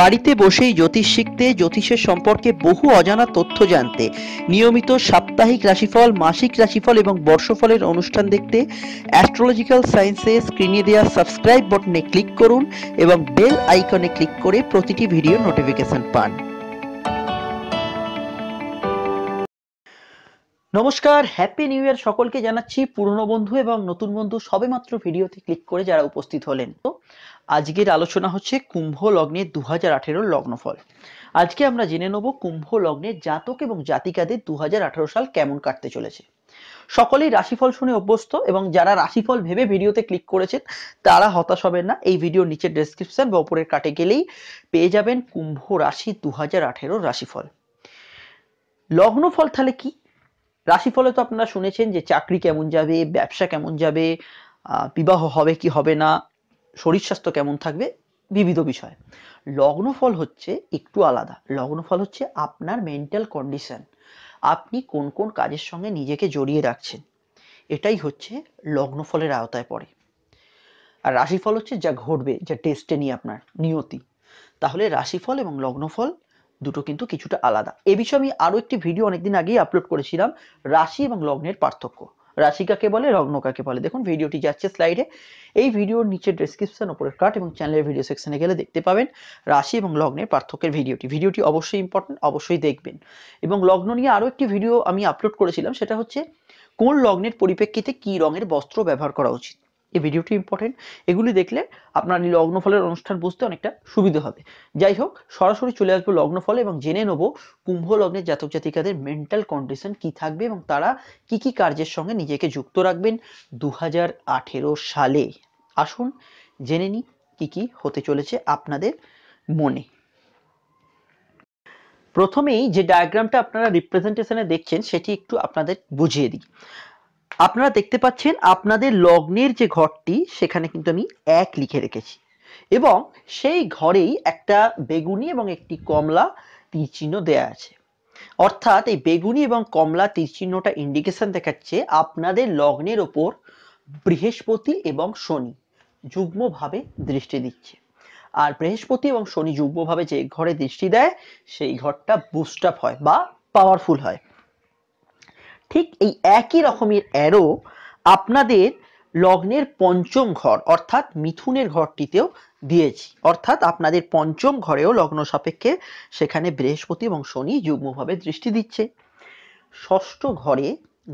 বাড়িতে বসেই জ্যোতিষ শিখতে জ্যোতিষের সম্পর্কে বহু অজানা তথ্য জানতে নিয়মিত সাপ্তাহিক রাশিফল মাসিক রাশিফল এবং বর্ষফলের অনুষ্ঠান দেখতে অ্যাস্ট্রোলজিক্যাল সায়েন্সে স্ক্রিনে দেওয়া সাবস্ক্রাইব বটনে ক্লিক করুন এবং বেল আইকনে ক্লিক করে প্রতিটি ভিডিও নোটিফিকেশন পান নমস্কার হ্যাপি নিউ ইয়ার সকলকে জানাচ্ছি পুরনো বন্ধু এবং নতুন বন্ধু সবেমাত্র ভিডিওতে ক্লিক করে যারা উপস্থিত হলেন তো আজকের আলোচনা হচ্ছে কুম্ভ লগ্নে দু হাজার আঠেরোর লগ্নফল আজকে আমরা জেনে নেব কুম্ভ লগ্নে জাতক এবং জাতিকাদের দু সাল কেমন কাটতে চলেছে সকলেই রাশিফল শুনে অভ্যস্ত এবং যারা রাশিফল ভেবে ভিডিওতে ক্লিক করেছেন তারা হতাশ হবেন না এই ভিডিও নিচের ডেসক্রিপশন বা উপরের কাটে গেলেই পেয়ে যাবেন কুম্ভ রাশি দু হাজার আঠেরোর রাশিফল লগ্নফল তাহলে কি রাশিফলে তো আপনারা শুনেছেন যে চাকরি কেমন যাবে ব্যবসা কেমন যাবে বিবাহ হবে কি হবে না শরীর স্বাস্থ্য কেমন থাকবে বিবিধ বিষয় লগ্নফল হচ্ছে একটু আলাদা লগ্নফল হচ্ছে আপনার মেন্টাল কন্ডিশন আপনি কোন কোন কাজের সঙ্গে নিজেকে জড়িয়ে রাখছেন এটাই হচ্ছে লগ্নফলের আওতায় পড়ে আর রাশিফল হচ্ছে যা ঘটবে যা ডেস্টেনি আপনার নিয়তি তাহলে রাশিফল এবং লগ্নফল দুটো কিন্তু কিছুটা আলাদা এ বিষয়ে আমি আরও একটি ভিডিও অনেকদিন আগেই আপলোড করেছিলাম রাশি এবং লগ্নের পার্থক্য রাশি কাকে বলে লগ্ন কাকে বলে দেখুন ভিডিওটি যাচ্ছে স্লাইডে এই ভিডিওর নিচে ডেসক্রিপশন ওপরে কাট এবং চ্যানেলের ভিডিও সেকশনে গেলে দেখতে পাবেন রাশি এবং লগ্নের পার্থক্যের ভিডিওটি ভিডিওটি অবশ্যই ইম্পর্টেন্ট অবশ্যই দেখবেন এবং লগ্ন নিয়ে আরও একটি ভিডিও আমি আপলোড করেছিলাম সেটা হচ্ছে কোন লগ্নের পরিপ্রেক্ষিতে কী রঙের বস্ত্র ব্যবহার করা উচিত এই ভিডিওটি ইম্পর্টেন্ট এগুলি দেখলে আপনার লগ্নফলের অনুষ্ঠান বুঝতে অনেকটা সুবিধা হবে যাই হোক সরাসরি চলে আসবো লগ্নফলে এবং জেনে নেব কুম্ভ লগ্নের জাতক জাতিকাদের মেন্টাল কন্ডিশন কি থাকবে এবং তারা কি কি কার্যের সঙ্গে নিজেকে যুক্ত রাখবেন দু সালে আসুন জেনে নিই কি কি হতে চলেছে আপনাদের মনে প্রথমেই যে ডায়াগ্রামটা আপনারা রিপ্রেজেন্টেশনে দেখছেন সেটি একটু আপনাদের বুঝিয়ে দিই আপনারা দেখতে পাচ্ছেন আপনাদের লগ্নের যে ঘরটি সেখানে কিন্তু আমি এক লিখে রেখেছি এবং সেই ঘরেই একটা বেগুনি এবং একটি কমলা তীরচিহ্ন দেয়া আছে অর্থাৎ এই বেগুনি এবং কমলা তীরচিহ্নটা ইন্ডিকেশন দেখাচ্ছে আপনাদের লগ্নের ওপর বৃহস্পতি এবং শনি যুগ্মভাবে দৃষ্টি দিচ্ছে আর বৃহস্পতি এবং শনি যুগ্মভাবে যে ঘরে দৃষ্টি দেয় সেই ঘরটা বুস্ট হয় বা পাওয়ারফুল হয় ঠিক এই একই রকমের অ্যারো আপনাদের লগ্নের পঞ্চম ঘর অর্থাৎ মিথুনের ঘরটিতেও দিয়েছি অর্থাৎ আপনাদের পঞ্চম ঘরেও লগ্ন সাপেক্ষে সেখানে বৃহস্পতি এবং শনি যুগ্মভাবে দৃষ্টি দিচ্ছে ষষ্ঠ ঘরে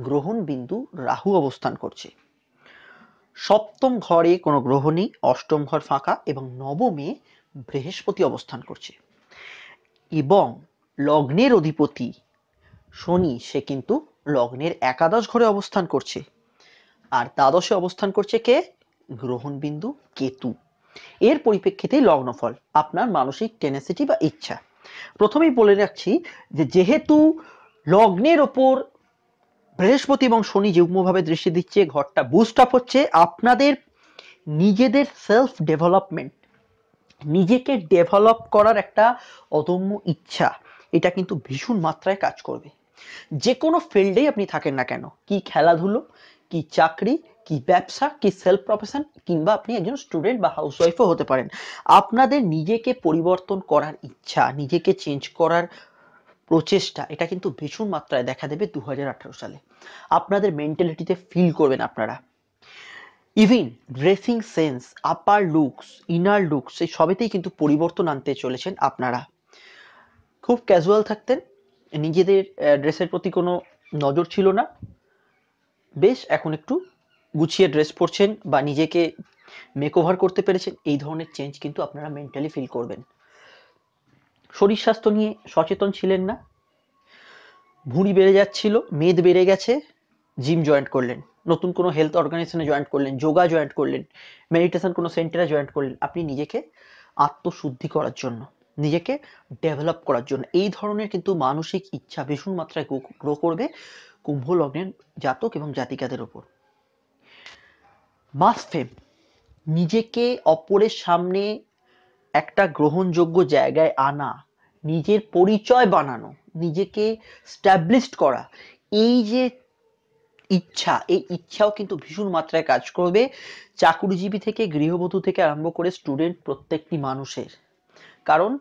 গ্রহণ বিন্দু রাহু অবস্থান করছে সপ্তম ঘরে কোনো গ্রহ নেই অষ্টম ঘর ফাঁকা এবং নবমে বৃহস্পতি অবস্থান করছে এবং লগ্নের অধিপতি শনি সে কিন্তু লগ্নের একাদশ ঘরে অবস্থান করছে আর দ্বাদশে অবস্থান করছে কে গ্রহণ বিন্দু কেতু এর পরিপ্রেক্ষিতে লগ্নফল আপনার মানসিক টেনেসিটি বা ইচ্ছা প্রথমেই বলে রাখছি যে যেহেতু লগ্নের ওপর বৃহস্পতি এবং শনি যুগ্মভাবে দৃষ্টি দিচ্ছে ঘরটা বুস্ট আপ হচ্ছে আপনাদের নিজেদের সেলফ ডেভেলপমেন্ট নিজেকে ডেভেলপ করার একটা অদম্য ইচ্ছা এটা কিন্তু ভীষণ মাত্রায় কাজ করবে যে কোনো ফিল্ডেই আপনি থাকেন না কেন কি খেলাধুলো কি চাকরি কি ব্যবসা কি সেলফ প্রফেশন কিংবা আপনি একজন স্টুডেন্ট বা হাউসওয়াইফও হতে পারেন আপনাদের নিজেকে পরিবর্তন করার ইচ্ছা নিজেকে চেঞ্জ করার প্রচেষ্টা এটা কিন্তু ভীষণ মাত্রায় দেখা দেবে দু সালে আপনাদের মেন্টালিটিতে ফিল করবেন আপনারা even dressing sense upper looks inner looks এই সবেতেই কিন্তু পরিবর্তন আনতে চলেছেন আপনারা খুব ক্যাজুয়াল থাকতেন নিজেদের ড্রেসের প্রতি কোনো নজর ছিল না বেশ এখন একটু গুছিয়ে ড্রেস পরছেন বা নিজেকে মেকওভার করতে পেরেছেন এই ধরনের চেঞ্জ কিন্তু আপনারা মেন্টালি ফিল করবেন শরীর স্বাস্থ্য নিয়ে সচেতন ছিলেন না ভুঁড়ি বেড়ে যাচ্ছিল মেদ বেড়ে গেছে জিম জয়েন্ট করলেন নতুন কোনো হেলথ অর্গানাইজেশনে জয়েন্ট করলেন যোগা জয়েন্ট করলেন মেডিটেশন কোনো সেন্টারে জয়েন্ট করলেন আপনি নিজেকে আত্মশুদ্ধি করার জন্য নিজেকে ডেভেলপ করার জন্য এই ধরনের কিন্তু মানসিক ইচ্ছা ভীষণ মাত্রায় গ্রো করবে কুম্ভ লগ্নের জাতক এবং জাতিকাদের ওপর মাস ফেম নিজেকে অপরের সামনে একটা গ্রহণযোগ্য জায়গায় আনা নিজের পরিচয় বানানো নিজেকে স্ট্যাবলিশড করা এই যে ইচ্ছা এই ইচ্ছাও কিন্তু ভীষণ মাত্রায় কাজ করবে চাকুরিজীবী থেকে গৃহবধূ থেকে আরম্ভ করে স্টুডেন্ট প্রত্যেকটি মানুষের কারণ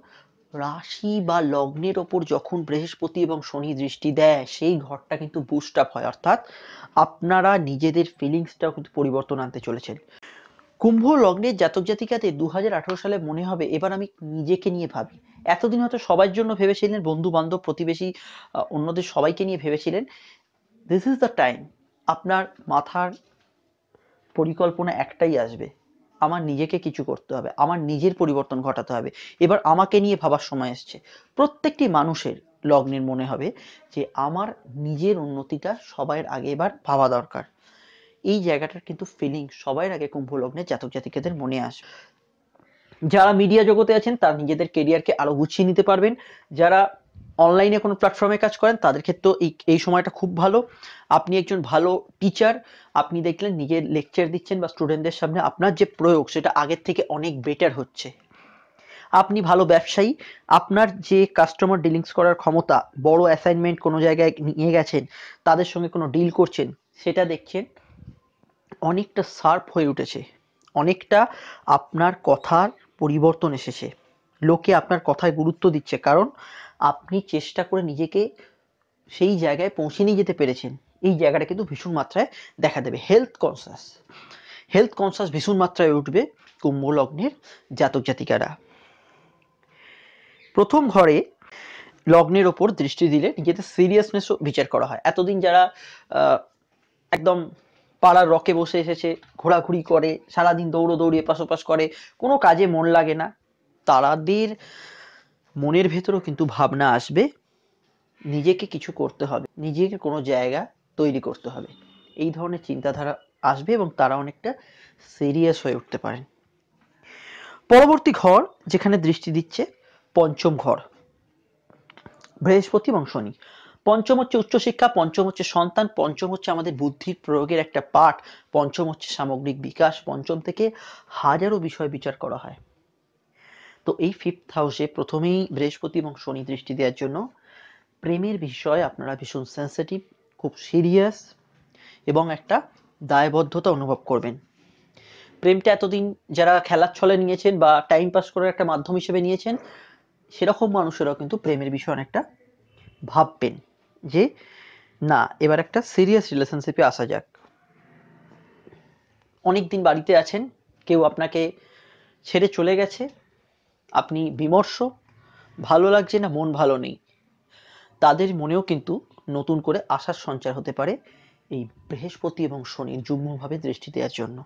রাশি বা লগ্নের ওপর যখন বৃহস্পতি এবং শনি দৃষ্টি দেয় সেই ঘরটা কিন্তু বুস্ট আপ হয় অর্থাৎ আপনারা নিজেদের ফিলিংসটা কিন্তু পরিবর্তন আনতে চলেছেন কুম্ভ লগ্নের জাতক জাতিকাতে দু সালে মনে হবে এবার আমি নিজেকে নিয়ে ভাবি এতদিন হয়তো সবার জন্য ভেবেছিলেন বন্ধু বান্ধব প্রতিবেশী অন্যদের সবাইকে নিয়ে ভেবেছিলেন দিস ইজ দ্য টাইম আপনার মাথার পরিকল্পনা একটাই আসবে আমার নিজেকে কিছু করতে হবে আমার নিজের পরিবর্তন ঘটাতে হবে এবার আমাকে নিয়ে ভাবার সময় এসছে প্রত্যেকটি মানুষের লগ্নের মনে হবে যে আমার নিজের উন্নতিটা সবাইয়ের আগে এবার ভাবা দরকার এই জায়গাটার কিন্তু ফিলিং সবাই আগে কুম্ভ লগ্নের জাতক জাতিকাদের মনে আসে যারা মিডিয়া জগতে আছেন তারা নিজেদের কেরিয়ারকে আরো গুছিয়ে নিতে পারবেন যারা অনলাইনে কোনো প্ল্যাটফর্মে কাজ করেন তাদের ক্ষেত্রেও এই এই সময়টা খুব ভালো আপনি একজন ভালো টিচার আপনি দেখলেন নিজের লেকচার দিচ্ছেন বা স্টুডেন্টদের সামনে আপনার যে প্রয়োগ সেটা আগের থেকে অনেক বেটার হচ্ছে আপনি ভালো ব্যবসায়ী আপনার যে কাস্টমার ডিলিংস করার ক্ষমতা বড় অ্যাসাইনমেন্ট কোনো জায়গায় নিয়ে গেছেন তাদের সঙ্গে কোনো ডিল করছেন সেটা দেখছেন অনেকটা সার্ফ হয়ে উঠেছে অনেকটা আপনার কথার পরিবর্তন এসেছে লোকে আপনার কথায় গুরুত্ব দিচ্ছে কারণ আপনি চেষ্টা করে নিজেকে সেই জায়গায় পৌঁছে নিয়ে যেতে পেরেছেন এই জায়গাটা কিন্তু ভীষণ মাত্রায় দেখা দেবে হেলথ কনসাস হেলথ কনসাস ভীষণ মাত্রায় উঠবে কুম্ভ লগ্নের জাতক জাতিকারা প্রথম ঘরে লগ্নের ওপর দৃষ্টি দিলে নিজেদের সিরিয়াসনেসও বিচার করা হয় এতদিন যারা একদম পাড়ার রকে বসে এসেছে ঘোরাঘুরি করে সারাদিন দৌড়ো দৌড়িয়ে পাশোপাশ করে কোনো কাজে মন লাগে না তারাদের মনের ভেতরেও কিন্তু ভাবনা আসবে নিজেকে কিছু করতে হবে নিজেকে কোনো জায়গা তৈরি করতে হবে এই ধরনের চিন্তাধারা আসবে এবং তারা অনেকটা সিরিয়াস হয়ে উঠতে পারেন পরবর্তী ঘর যেখানে দৃষ্টি দিচ্ছে পঞ্চম ঘর বৃহস্পতি এবং শনি পঞ্চম হচ্ছে উচ্চশিক্ষা পঞ্চম হচ্ছে সন্তান পঞ্চম হচ্ছে আমাদের বুদ্ধির প্রয়োগের একটা পাঠ পঞ্চম হচ্ছে সামগ্রিক বিকাশ পঞ্চম থেকে হাজারো বিষয় বিচার করা হয় তো এই ফিফথ হাউসে প্রথমেই বৃহস্পতি এবং শনি দৃষ্টি দেওয়ার জন্য প্রেমের বিষয়ে আপনারা ভীষণ সেন্সিটিভ খুব সিরিয়াস এবং একটা দায়বদ্ধতা অনুভব করবেন প্রেমটা এতদিন যারা খেলার ছলে নিয়েছেন বা টাইম পাস করার একটা মাধ্যম হিসেবে নিয়েছেন সেরকম মানুষেরাও কিন্তু প্রেমের বিষয়ে অনেকটা ভাববেন যে না এবার একটা সিরিয়াস রিলেশনশিপে আসা যাক অনেক দিন বাড়িতে আছেন কেউ আপনাকে ছেড়ে চলে গেছে আপনি বিমর্ষ ভালো লাগছে না মন ভালো নেই তাদের মনেও কিন্তু নতুন করে আশার সঞ্চার হতে পারে এই বৃহস্পতি এবং শনি যুগ্মভাবে দৃষ্টি দেওয়ার জন্য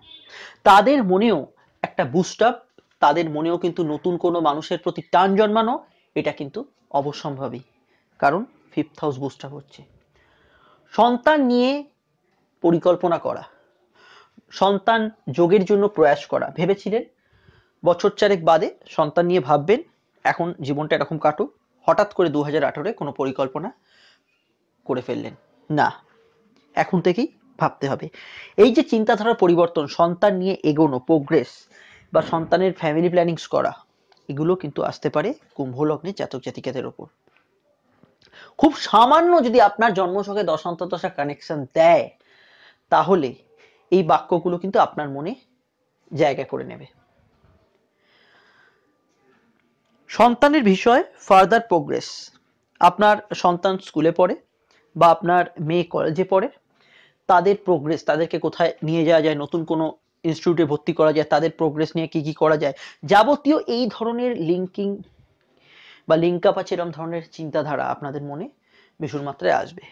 তাদের মনেও একটা বুস্ট আপ তাদের মনেও কিন্তু নতুন কোনো মানুষের প্রতি টান জন্মানো এটা কিন্তু অবসম্ভাবী কারণ ফিফথ হাউস বুস্ট আপ হচ্ছে সন্তান নিয়ে পরিকল্পনা করা সন্তান যোগের জন্য প্রয়াস করা ভেবেছিলেন বছর চারেক বাদে সন্তান নিয়ে ভাববেন এখন জীবনটা এরকম কাটুক হঠাৎ করে দু হাজার আঠেরোয় কোনো পরিকল্পনা করে ফেললেন না এখন থেকেই ভাবতে হবে এই যে চিন্তাধারার পরিবর্তন সন্তান নিয়ে এগোনো প্রোগ্রেস বা সন্তানের ফ্যামিলি প্ল্যানিংস করা এগুলো কিন্তু আসতে পারে কুম্ভ লগ্নে জাতক জাতিকাদের ওপর খুব সামান্য যদি আপনার জন্মসঙ্গে দশান্তদশা কানেকশন দেয় তাহলে এই বাক্যগুলো কিন্তু আপনার মনে জায়গা করে নেবে সন্তানের বিষয়ে ফার্দার প্রোগ্রেস আপনার সন্তান স্কুলে পড়ে বা আপনার মেয়ে কলেজে পড়ে তাদের প্রোগ্রেস তাদেরকে কোথায় নিয়ে যাওয়া যায় নতুন কোনো ইনস্টিটিউটে ভর্তি করা যায় তাদের প্রোগ্রেস নিয়ে কি কি করা যায় যাবতীয় এই ধরনের লিঙ্কিং বা লিঙ্ক আপ আছে এরকম ধরনের চিন্তাধারা আপনাদের মনে ভীষণ মাত্রায় আসবে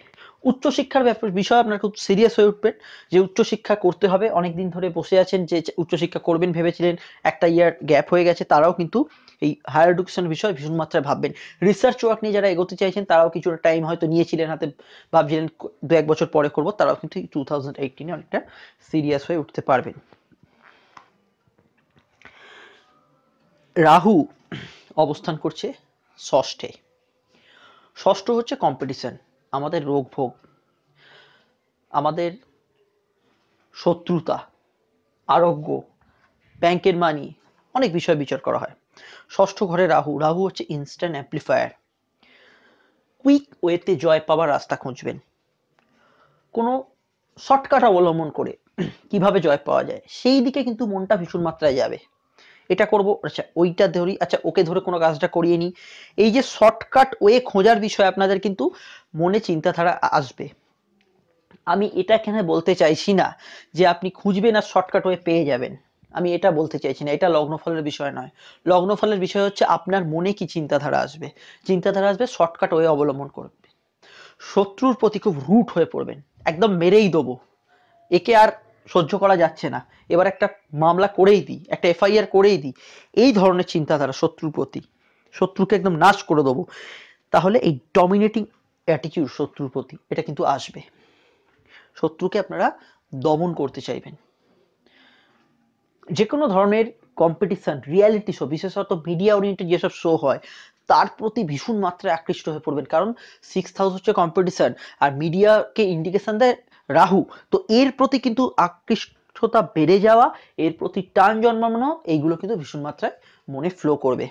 উচ্চশিক্ষার বিষয় আপনার খুব সিরিয়াস হয়ে উঠবেন যে উচ্চশিক্ষা করতে হবে অনেক দিন ধরে বসে আছেন যে উচ্চশিক্ষা করবেন ভেবেছিলেন একটা ইয়ার গ্যাপ হয়ে গেছে তারাও কিন্তু এই হায়ার এডুকেশন বিষয়ে ভীষণ মাত্রায় ভাববেন রিসার্চ ওয়ার্ক নিয়ে যারা এগোতে চাইছেন তারাও কিছুটা টাইম হয়তো নিয়েছিলেন হাতে ভাবছিলেন দু এক বছর পরে করব তারাও কিন্তু টু থাউজেন্ড এইটিনে অনেকটা সিরিয়াস হয়ে উঠতে পারবেন রাহু অবস্থান করছে ষষ্ঠে ষষ্ঠ হচ্ছে কম্পিটিশান আমাদের রোগ ভোগ আমাদের শত্রুতা আরোগ্য ব্যাংকের মানি অনেক বিষয় বিচার করা হয় ষষ্ঠ ঘরে রাহু রাহু হচ্ছে ইনস্ট্যান্ট অ্যাম্প্লিফায়ার কুইক ওয়েতে জয় পাওয়ার রাস্তা খুঁজবেন কোনো শর্টকাট অবলম্বন করে কিভাবে জয় পাওয়া যায় সেই দিকে কিন্তু মনটা ভীষণ মাত্রায় যাবে এটা করব আচ্ছা ওইটা ধরি আচ্ছা ওকে ধরে কোনো কাজটা করিয়ে নিই এই যে শর্টকাট ওয়ে খোঁজার বিষয়ে আপনাদের কিন্তু মনে চিন্তাধারা আসবে আমি এটা কেন বলতে চাইছি না যে আপনি খুঁজবেন আর শর্টকাট ওয়ে পেয়ে যাবেন আমি এটা বলতে চাইছি না এটা লগ্নফলের বিষয় নয় লগ্নফলের বিষয় হচ্ছে আপনার মনে কি চিন্তাধারা আসবে চিন্তাধারা আসবে শর্টকাট ওয়ে অবলম্বন করবে শত্রুর প্রতি খুব রুট হয়ে পড়বেন একদম মেরেই দেবো একে আর সহ্য করা যাচ্ছে না এবার একটা মামলা করেই দিই একটা এফআইআর করেই দিই এই ধরনের চিন্তাধারা শত্রুর প্রতি শত্রুকে একদম নাশ করে দেবো তাহলে এই ডমিনেটিং অ্যাটিটিউড শত্রুর প্রতি এটা কিন্তু আসবে শত্রুকে আপনারা দমন করতে চাইবেন যে কোনো ধরনের কম্পিটিশন রিয়ালিটি শো বিশেষত মিডিয়া ওরিয়েন্টেড যেসব শো হয় তার প্রতি ভীষণ মাত্রায় আকৃষ্ট হয়ে পড়বেন কারণ সিক্স হাউস হচ্ছে কম্পিটিশান আর মিডিয়াকে ইন্ডিকেশান দেয় রাহু তো এর প্রতি কিন্তু আকৃষ্টতা বেড়ে যাওয়া এর প্রতি টান জন্মানো এইগুলো কিন্তু ভীষণ মাত্রায় মনে ফ্লো করবে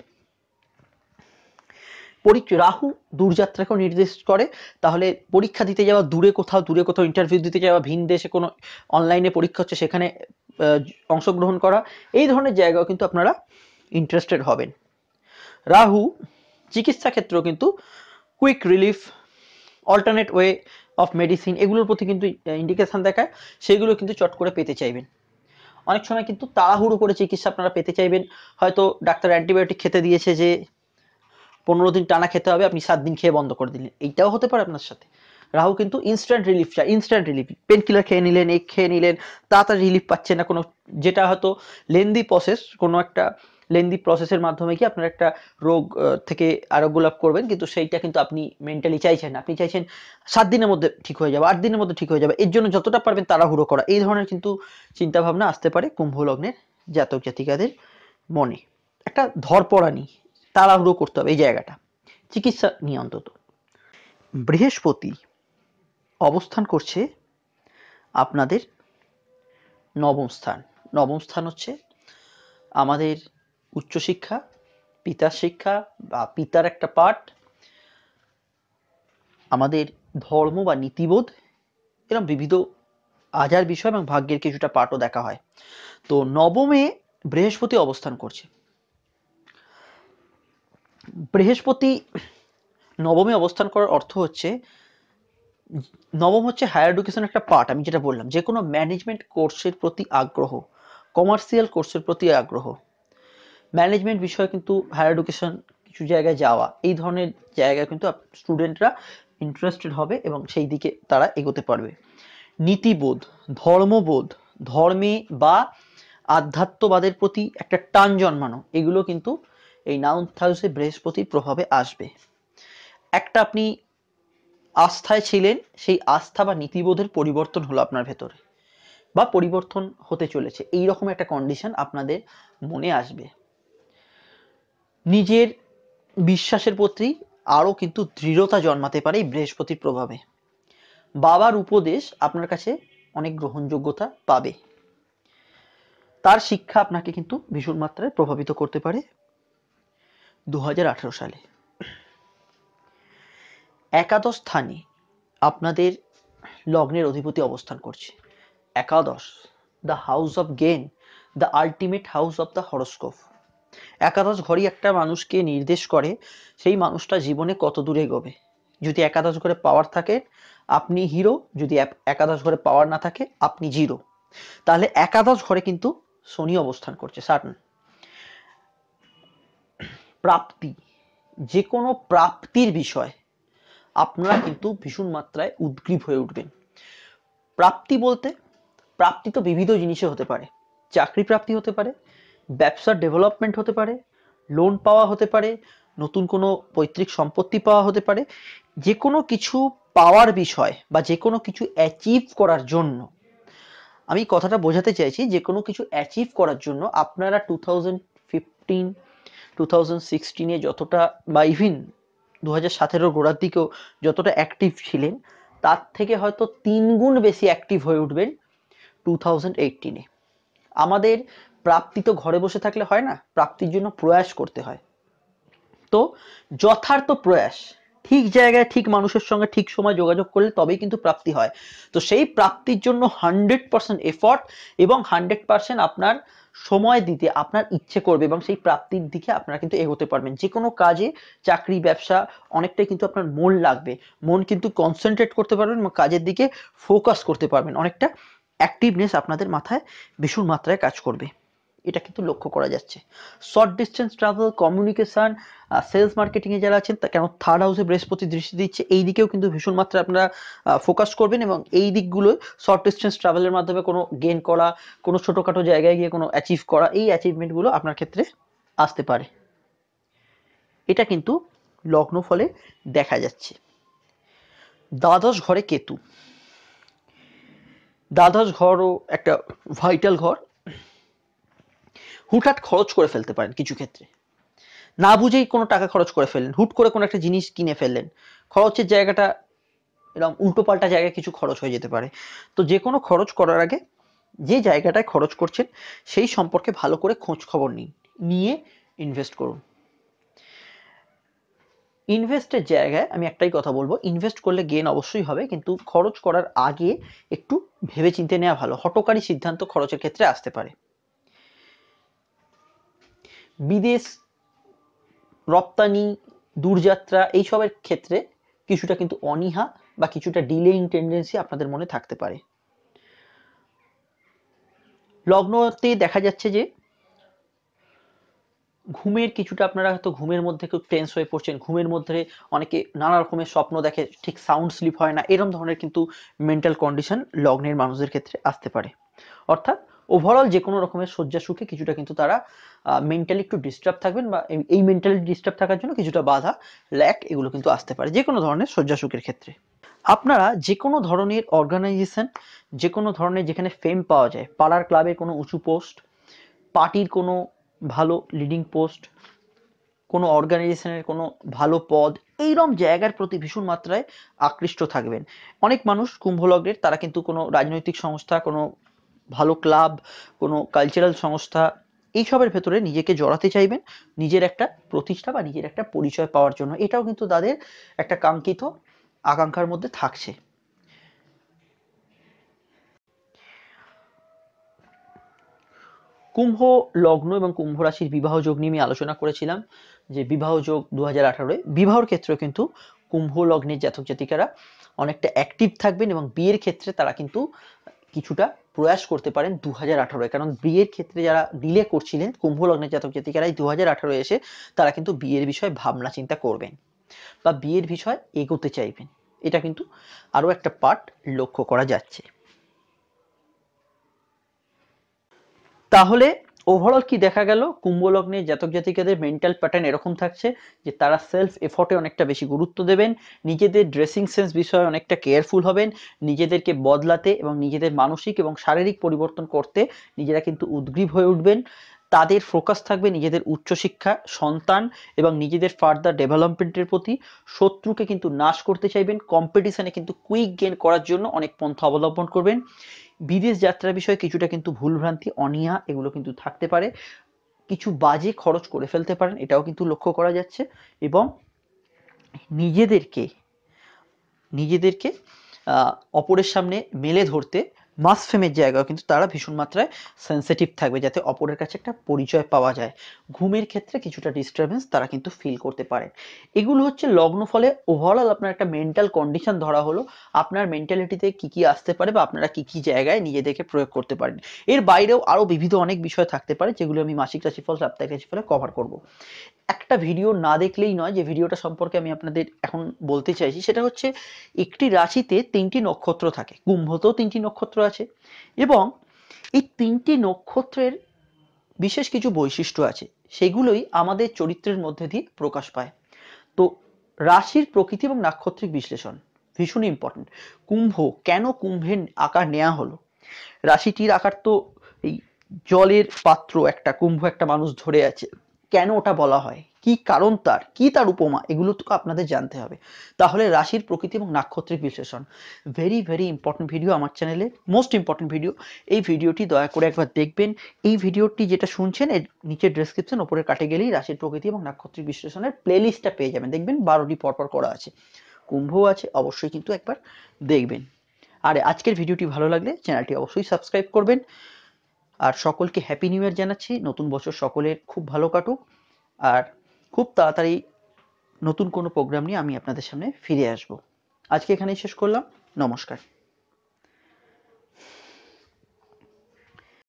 পরীক্ষা রাহু দূরযাত্রাকেও নির্দেশ করে তাহলে পরীক্ষা দিতে যাওয়া দূরে কোথাও দূরে কোথাও ইন্টারভিউ দিতে যাওয়া ভিন দেশে কোনো অনলাইনে পরীক্ষা হচ্ছে সেখানে অংশগ্রহণ করা এই ধরনের জায়গাও কিন্তু আপনারা ইন্টারেস্টেড হবেন রাহু চিকিৎসা ক্ষেত্রেও কিন্তু quick relief alternate way of medicine এগুলোর প্রতি কিন্তু ইন্ডিকেশান দেখায় সেগুলো কিন্তু চট করে পেতে চাইবেন অনেক সময় কিন্তু তাড়াহুড়ো করে চিকিৎসা আপনারা পেতে চাইবেন হয়তো ডাক্তার অ্যান্টিবায়োটিক খেতে দিয়েছে যে পনেরো দিন টানা খেতে হবে আপনি সাত দিন খেয়ে বন্ধ করে দিলেন এইটাও হতে পারে আপনার সাথে রাহু কিন্তু ইনস্ট্যান্ট রিলিফ চায় ইনস্ট্যান্ট রিলিফ পেন কিলার খেয়ে নিলেন এগ খেয়ে নিলেন তাড়াতাড়ি রিলিফ পাচ্ছে না কোনো যেটা হয়তো লেন্দি প্রসেস কোনো একটা লেন্দি প্রসেসের মাধ্যমে কি আপনার একটা রোগ থেকে আরোগ্য লাভ করবেন কিন্তু সেইটা কিন্তু আপনি মেন্টালি চাইছেন আপনি চাইছেন সাত দিনের মধ্যে ঠিক হয়ে যাবে আট দিনের মধ্যে ঠিক হয়ে যাবে এর জন্য যতটা পারবেন তাড়াহুড়ো করা এই ধরনের কিন্তু চিন্তাভাবনা আসতে পারে কুম্ভ লগ্নের জাতক জাতিকাদের মনে একটা ধরপড়ানি তাড়াহুড়ো করতে হবে এই জায়গাটা চিকিৎসা নিয়ে অন্তত বৃহস্পতি অবস্থান করছে আপনাদের নবম স্থান নবম স্থান হচ্ছে আমাদের উচ্চশিক্ষা পিতার শিক্ষা বা পিতার একটা পাঠ আমাদের ধর্ম বা নীতিবোধ এরকম বিবিধ আজার বিষয় এবং ভাগ্যের কিছুটা পাঠও দেখা হয় তো নবমে বৃহস্পতি অবস্থান করছে বৃহস্পতি নবমে অবস্থান করার অর্থ হচ্ছে নবম হচ্ছে হায়ার এডুকেশন একটা পার্ট আমি যেটা বললাম যে কোনো ম্যানেজমেন্ট কোর্সের প্রতি আগ্রহ কমার্শিয়াল কোর্সের প্রতি আগ্রহ ম্যানেজমেন্ট বিষয়ে কিন্তু হায়ার এডুকেশন কিছু জায়গায় যাওয়া এই ধরনের জায়গায় কিন্তু স্টুডেন্টরা ইন্টারেস্টেড হবে এবং সেই দিকে তারা এগোতে পারবে নীতিবোধ ধর্মবোধ ধর্মে বা আধ্যাত্মবাদের প্রতি একটা টান জন্মানো এগুলো কিন্তু এই নাউন্থ হাউসে বৃহস্পতির প্রভাবে আসবে একটা আপনি আস্থায় ছিলেন সেই আস্থা বা নীতিবোধের পরিবর্তন হলো আপনার ভেতরে বা পরিবর্তন হতে চলেছে এই রকম একটা কন্ডিশন আপনাদের মনে আসবে নিজের বিশ্বাসের প্রতি আরও কিন্তু দৃঢ়তা জন্মাতে পারে এই বৃহস্পতির প্রভাবে বাবার উপদেশ আপনার কাছে অনেক গ্রহণযোগ্যতা পাবে তার শিক্ষা আপনাকে কিন্তু ভীষণ মাত্রায় প্রভাবিত করতে পারে দু সালে একাদশ স্থানে আপনাদের লগ্নের অধিপতি অবস্থান করছে একাদশ the house of gain the ultimate house of the horoscope একাদশ ঘরই একটা মানুষকে নির্দেশ করে সেই মানুষটা জীবনে কত দূরে গবে যদি একাদশ ঘরে পাওয়ার থাকে আপনি হিরো যদি একাদশ ঘরে পাওয়ার না থাকে আপনি জিরো তাহলে একাদশ ঘরে কিন্তু শনি অবস্থান করছে সার্ন প্রাপ্তি যে কোনো প্রাপ্তির বিষয় আপনারা কিন্তু ভীষণ মাত্রায় উদ্গ্রীব হয়ে উঠবেন প্রাপ্তি বলতে প্রাপ্তি তো বিবিধ জিনিসে হতে পারে চাকরি প্রাপ্তি হতে পারে ব্যবসার ডেভেলপমেন্ট হতে পারে লোন পাওয়া হতে পারে নতুন কোনো পৈতৃক সম্পত্তি পাওয়া হতে পারে যে কোনো কিছু পাওয়ার বিষয় বা যে কোনো কিছু অ্যাচিভ করার জন্য আমি কথাটা বোঝাতে চাইছি যে কোনো কিছু অ্যাচিভ করার জন্য আপনারা two thousand fifteen two thousand সিক্সটিনে যতটা বা ইভিন দু হাজার সতেরো গোড়ার দিকেও যতটা অ্যাক্টিভ ছিলেন তার থেকে হয়তো তিন গুণ বেশি অ্যাক্টিভ হয়ে উঠবেন টু থাউজেন্ড এইটিনে আমাদের প্রাপ্তি তো ঘরে বসে থাকলে হয় না প্রাপ্তির জন্য প্রয়াস করতে হয় তো যথার্থ প্রয়াস ঠিক জায়গায় ঠিক মানুষের সঙ্গে ঠিক সময় যোগাযোগ করলে তবেই কিন্তু প্রাপ্তি হয় তো সেই প্রাপ্তির জন্য হান্ড্রেড পার্সেন্ট এফর্ট এবং হান্ড্রেড পার্সেন্ট আপনার সময় দিতে আপনার ইচ্ছে করবে এবং সেই প্রাপ্তির দিকে আপনারা কিন্তু এগোতে পারবেন যে কোনো কাজে চাকরি ব্যবসা অনেকটাই কিন্তু আপনার মন লাগবে মন কিন্তু কনসেন্ট্রেট করতে পারবেন এবং কাজের দিকে ফোকাস করতে পারবেন অনেকটা অ্যাক্টিভনেস আপনাদের মাথায় ভীষণ মাত্রায় কাজ করবে এটা কিন্তু লক্ষ্য করা যাচ্ছে short distance travel communication sales মার্কেটিংয়ে যারা আছেন কেন থার্ড হাউসে বৃহস্পতি দৃষ্টি দিচ্ছে এই দিকেও কিন্তু ভীষণ মাত্রায় আপনারা ফোকাস করবেন এবং এই দিকগুলো শর্ট ডিস্টেন্স ট্রাভেলের মাধ্যমে কোনো গেন করা কোনো ছোটোখাটো জায়গায় গিয়ে কোনো অ্যাচিভ করা এই অ্যাচিভমেন্টগুলো আপনার ক্ষেত্রে আসতে পারে এটা কিন্তু লগ্ন ফলে দেখা যাচ্ছে দ্বাদশ ঘরে কেতু দ্বাদশ ঘরও একটা ভাইটাল ঘর হুটহাট খরচ করে ফেলতে পারেন কিছু ক্ষেত্রে না বুঝেই কোনো টাকা খরচ করে ফেললেন হুট করে কোনো একটা জিনিস কিনে ফেললেন খরচের জায়গাটা এরকম উল্টোপাল্টা জায়গায় কিছু খরচ হয়ে যেতে পারে তো যে কোনো খরচ করার আগে যে জায়গাটায় খরচ করছেন সেই সম্পর্কে ভালো করে খোঁজ খবর নিন নিয়ে ইনভেস্ট করুন ইনভেস্টের জায়গায় আমি একটাই কথা বলবো ইনভেস্ট করলে গেন অবশ্যই হবে কিন্তু খরচ করার আগে একটু ভেবে চিনতে নেওয়া ভালো হটকারী সিদ্ধান্ত খরচের ক্ষেত্রে আসতে পারে বিদেশ রপ্তানি দূরযাত্রা এইসবের ক্ষেত্রে কিছুটা কিন্তু অনীহা বা কিছুটা ডিলেইং টেন্ডেন্সি আপনাদের মনে থাকতে পারে লগ্নতে দেখা যাচ্ছে যে ঘুমের কিছুটা আপনারা হয়তো ঘুমের মধ্যে খুব টেন্স হয়ে পড়ছেন ঘুমের মধ্যে অনেকে নানা রকমের স্বপ্ন দেখে ঠিক সাউন্ড স্লিপ হয় না এরম ধরনের কিন্তু মেন্টাল কন্ডিশন লগ্নের মানুষদের ক্ষেত্রে আসতে পারে অর্থাৎ ওভারঅল যে কোনো রকমের শয্যা সুখে কিছুটা কিন্তু তারা মেন্টালি একটু ডিস্টার্ব থাকবেন বা এই মেন্টালি ডিস্টার্ব থাকার জন্য কিছুটা বাধা ল্যাক এগুলো কিন্তু আসতে পারে যে কোনো ধরনের শয্যা সুখের ক্ষেত্রে আপনারা যে কোনো ধরনের অর্গানাইজেশন যে কোনো ধরনের যেখানে ফেম পাওয়া যায় পাড়ার ক্লাবের কোনো উঁচু পোস্ট পার্টির কোনো ভালো লিডিং পোস্ট কোনো অর্গানাইজেশনের কোনো ভালো পদ এইরকম জায়গার প্রতি ভীষণ মাত্রায় আকৃষ্ট থাকবেন অনেক মানুষ কুম্ভলগ্নের তারা কিন্তু কোনো রাজনৈতিক সংস্থা কোনো ভালো ক্লাব কোনো কালচারাল সংস্থা এইসবের ভেতরে নিজেকে জড়াতে চাইবেন নিজের একটা প্রতিষ্ঠা বা নিজের একটা পরিচয় পাওয়ার জন্য এটাও কিন্তু তাদের একটা কাঙ্ক্ষিত আকাঙ্ক্ষার মধ্যে থাকছে কুম্ভ লগ্ন এবং কুম্ভ রাশির বিবাহ যোগ নিয়ে আমি আলোচনা করেছিলাম যে বিবাহ যোগ দু হাজার আঠারোয় বিবাহর ক্ষেত্রেও কিন্তু কুম্ভ লগ্নের জাতক জাতিকারা অনেকটা অ্যাক্টিভ থাকবেন এবং বিয়ের ক্ষেত্রে তারা কিন্তু কিছুটা প্রয়াস করতে পারেন দু হাজার আঠারোয় কারণ বিয়ের ক্ষেত্রে যারা ডিলে করছিলেন কুম্ভ লগ্নের জাতক জাতিকারাই দু হাজার এসে তারা কিন্তু বিয়ের বিষয়ে ভাবনা চিন্তা করবেন বা বিয়ের বিষয়ে এগোতে চাইবেন এটা কিন্তু আরও একটা পার্ট লক্ষ্য করা যাচ্ছে তাহলে ওভারঅল কি দেখা গেল কুম্ভলগ্নে জাতক জাতিকাদের মেন্টাল প্যাটার্ন এরকম থাকছে যে তারা সেলফ এফর্টে অনেকটা বেশি গুরুত্ব দেবেন নিজেদের ড্রেসিং সেন্স বিষয়ে অনেকটা কেয়ারফুল হবেন নিজেদেরকে বদলাতে এবং নিজেদের মানসিক এবং শারীরিক পরিবর্তন করতে নিজেরা কিন্তু উদ্গ্রীব হয়ে উঠবেন তাদের ফোকাস থাকবে নিজেদের উচ্চশিক্ষা সন্তান এবং নিজেদের ফার্দার ডেভেলপমেন্টের প্রতি শত্রুকে কিন্তু নাশ করতে চাইবেন কম্পিটিশানে কিন্তু কুইক গেন করার জন্য অনেক পন্থা অবলম্বন করবেন বিদেশ যাত্রা বিষয়ে কিছুটা কিন্তু ভুলভ্রান্তি অনিয়া এগুলো কিন্তু থাকতে পারে কিছু বাজে খরচ করে ফেলতে পারেন এটাও কিন্তু লক্ষ্য করা যাচ্ছে এবং নিজেদেরকে নিজেদেরকে অপরের সামনে মেলে ধরতে মাস ফেমের জায়গাও কিন্তু তারা ভীষণ মাত্রায় সেন্সিটিভ থাকবে যাতে অপরের কাছে একটা পরিচয় পাওয়া যায় ঘুমের ক্ষেত্রে কিছুটা ডিস্টারবেন্স তারা কিন্তু ফিল করতে পারে এগুলো হচ্ছে লগ্ন ফলে ওভারঅল আপনার একটা মেন্টাল কন্ডিশন ধরা হলো আপনার মেন্টালিটিতে কি কি আসতে পারে বা আপনারা কি কি জায়গায় নিজেদেরকে প্রয়োগ করতে পারেন এর বাইরেও আরও বিবিধ অনেক বিষয় থাকতে পারে যেগুলো আমি মাসিক রাশিফল সাপ্তাহিক রাশিফলে কভার করব একটা ভিডিও না দেখলেই নয় যে ভিডিওটা সম্পর্কে আমি আপনাদের এখন বলতে চাইছি সেটা হচ্ছে একটি রাশিতে তিনটি নক্ষত্র থাকে কুম্ভতেও তিনটি নক্ষত্র আছে এবং এই তিনটি নক্ষত্রের বিশেষ কিছু বৈশিষ্ট্য আছে সেগুলোই আমাদের চরিত্রের মধ্যে দিয়ে প্রকাশ পায় তো রাশির প্রকৃতি এবং নাক্ষত্রিক বিশ্লেষণ ভীষণ ইম্পর্টেন্ট কুম্ভ কেন কুম্ভের আকার নেওয়া হলো রাশিটির আকার তো এই জলের পাত্র একটা কুম্ভ একটা মানুষ ধরে আছে কেন ওটা বলা হয় কি কারণ তার কি তার উপমা এগুলো তো আপনাদের জানতে হবে তাহলে রাশির প্রকৃতি এবং নাক্ষত্রিক বিশ্লেষণ ভেরি ভেরি ইম্পর্টেন্ট ভিডিও আমার চ্যানেলে মোস্ট ইম্পর্টেন্ট ভিডিও এই ভিডিওটি দয়া করে একবার দেখবেন এই ভিডিওটি যেটা শুনছেন এর নিচের ডেসক্রিপশন ওপরে কাটে গেলেই রাশির প্রকৃতি এবং নাক্ষত্রিক বিশ্লেষণের প্লেলিস্টটা পেয়ে যাবেন দেখবেন বারোটি পরপর করা আছে কুম্ভ আছে অবশ্যই কিন্তু একবার দেখবেন আর আজকের ভিডিওটি ভালো লাগলে চ্যানেলটি অবশ্যই সাবস্ক্রাইব করবেন আর সকলকে হ্যাপি নিউ ইয়ার জানাচ্ছি নতুন বছর সকলের খুব ভালো কাটুক আর খুব তাড়াতাড়ি নতুন কোনো প্রোগ্রাম নিয়ে আমি আপনাদের সামনে ফিরে আসব আজকে এখানেই শেষ করলাম নমস্কার